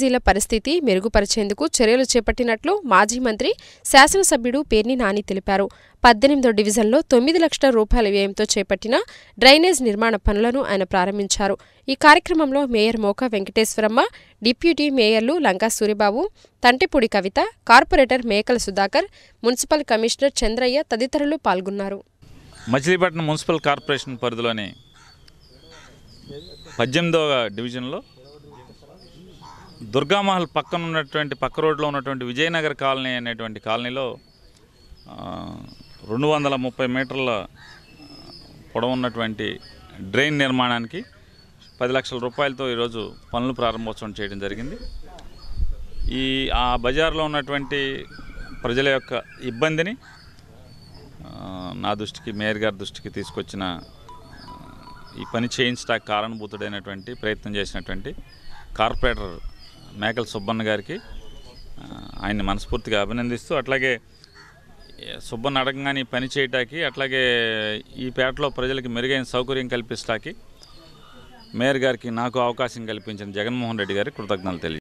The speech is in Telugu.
రిఫ్యూజీల పరిస్థితి మెరుగుపరిచేందుకు చర్యలు చేపట్టినట్లు మాజీ మంత్రి శాసనసభ్యుడు పేర్ని నాని తెలిపారు పద్దెనిమిదో డివిజన్లో తొమ్మిది లక్షల రూపాయల వ్యయంతో చేపట్టిన డ్రైనేజ్ నిర్మాణ పనులను ఆయన ప్రారంభించారు ఈ కార్యక్రమంలో మేయర్ మోక వెంకటేశ్వరమ్మ డిప్యూటీ మేయర్లు Lanka Suribabu Tantipudi Kavitha corporator Mekala Sudhakar municipal commissioner Chandraiah తదితరులు పాల్గొన్నారు మచిలీపట్నం మున్సిపల్ కార్పొరేషన్ పరిధిలోని పద్దెనిమిదవ డివిజన్లో దుర్గామహల్ పక్కన ఉన్నటువంటి పక్క రోడ్లో ఉన్నటువంటి విజయనగర్ కాలనీ అనేటువంటి కాలనీలో రెండు వందల ముప్పై మీటర్ల పొడవున్నటువంటి డ్రైన్ నిర్మాణానికి పది లక్షల రూపాయలతో ఈరోజు పనులు ప్రారంభోత్సవం చేయడం జరిగింది ఈ ఆ బజార్లో ఉన్నటువంటి ప్రజల యొక్క ఇబ్బందిని నా దృష్టికి మేయర్ గారి దృష్టికి తీసుకొచ్చిన ఈ పని చేయించడానికి కారణభూతుడైనటువంటి ప్రయత్నం చేసినటువంటి కార్పొరేటర్ మేకల సుబ్బన్న గారికి ఆయన్ని మనస్ఫూర్తిగా అభినందిస్తూ అట్లాగే సుబ్బన్న అడగంగానే పని చేయటానికి అట్లాగే ఈ పేటలో ప్రజలకు మెరుగైన సౌకర్యం కల్పిస్తాకి మేయర్ గారికి నాకు అవకాశం కల్పించిన జగన్మోహన్ రెడ్డి గారికి కృతజ్ఞతలు తెలియ